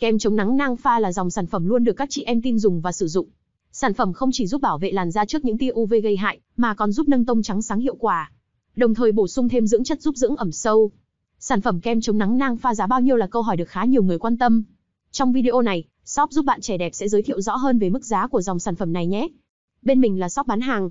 Kem chống nắng nang pha là dòng sản phẩm luôn được các chị em tin dùng và sử dụng. Sản phẩm không chỉ giúp bảo vệ làn da trước những tia UV gây hại, mà còn giúp nâng tông trắng sáng hiệu quả. Đồng thời bổ sung thêm dưỡng chất giúp dưỡng ẩm sâu. Sản phẩm kem chống nắng nang pha giá bao nhiêu là câu hỏi được khá nhiều người quan tâm. Trong video này, shop giúp bạn trẻ đẹp sẽ giới thiệu rõ hơn về mức giá của dòng sản phẩm này nhé. Bên mình là shop bán hàng,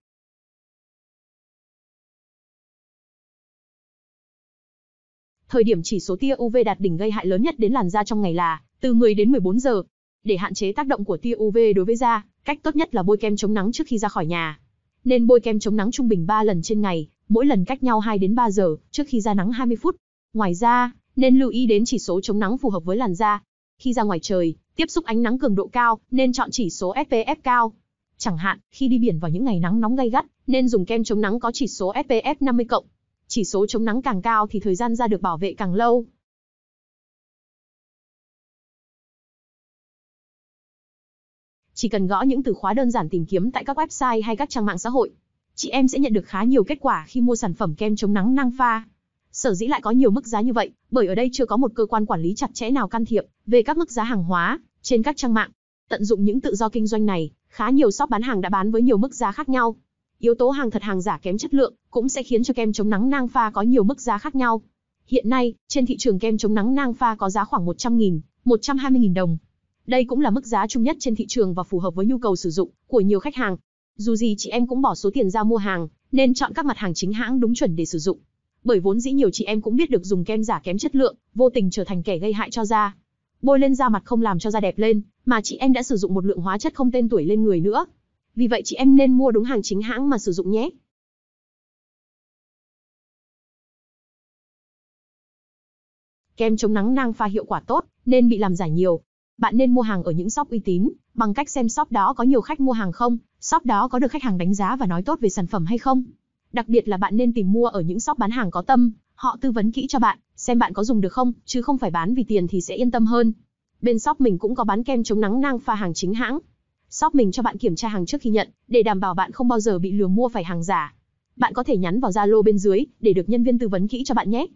Thời điểm chỉ số tia UV đạt đỉnh gây hại lớn nhất đến làn da trong ngày là từ 10 đến 14 giờ. Để hạn chế tác động của tia UV đối với da, cách tốt nhất là bôi kem chống nắng trước khi ra khỏi nhà. Nên bôi kem chống nắng trung bình 3 lần trên ngày, mỗi lần cách nhau 2 đến 3 giờ trước khi ra nắng 20 phút. Ngoài ra, nên lưu ý đến chỉ số chống nắng phù hợp với làn da. Khi ra ngoài trời, tiếp xúc ánh nắng cường độ cao, nên chọn chỉ số SPF cao. Chẳng hạn, khi đi biển vào những ngày nắng nóng gay gắt, nên dùng kem chống nắng có chỉ số SPF 50 cộng chỉ số chống nắng càng cao thì thời gian ra được bảo vệ càng lâu. Chỉ cần gõ những từ khóa đơn giản tìm kiếm tại các website hay các trang mạng xã hội, chị em sẽ nhận được khá nhiều kết quả khi mua sản phẩm kem chống nắng năng pha. Sở dĩ lại có nhiều mức giá như vậy, bởi ở đây chưa có một cơ quan quản lý chặt chẽ nào can thiệp về các mức giá hàng hóa trên các trang mạng. Tận dụng những tự do kinh doanh này, khá nhiều shop bán hàng đã bán với nhiều mức giá khác nhau yếu tố hàng thật hàng giả kém chất lượng cũng sẽ khiến cho kem chống nắng nang pha có nhiều mức giá khác nhau. Hiện nay, trên thị trường kem chống nắng nang pha có giá khoảng 100.000, 120.000 đồng. Đây cũng là mức giá chung nhất trên thị trường và phù hợp với nhu cầu sử dụng của nhiều khách hàng. Dù gì chị em cũng bỏ số tiền ra mua hàng, nên chọn các mặt hàng chính hãng đúng chuẩn để sử dụng. Bởi vốn dĩ nhiều chị em cũng biết được dùng kem giả kém chất lượng, vô tình trở thành kẻ gây hại cho da. Bôi lên da mặt không làm cho da đẹp lên, mà chị em đã sử dụng một lượng hóa chất không tên tuổi lên người nữa vì vậy chị em nên mua đúng hàng chính hãng mà sử dụng nhé. Kem chống nắng đang pha hiệu quả tốt, nên bị làm giả nhiều. Bạn nên mua hàng ở những shop uy tín, bằng cách xem shop đó có nhiều khách mua hàng không, shop đó có được khách hàng đánh giá và nói tốt về sản phẩm hay không. Đặc biệt là bạn nên tìm mua ở những shop bán hàng có tâm, họ tư vấn kỹ cho bạn, xem bạn có dùng được không, chứ không phải bán vì tiền thì sẽ yên tâm hơn. Bên shop mình cũng có bán kem chống nắng nang pha hàng chính hãng, shop mình cho bạn kiểm tra hàng trước khi nhận, để đảm bảo bạn không bao giờ bị lừa mua phải hàng giả. Bạn có thể nhắn vào Zalo bên dưới để được nhân viên tư vấn kỹ cho bạn nhé.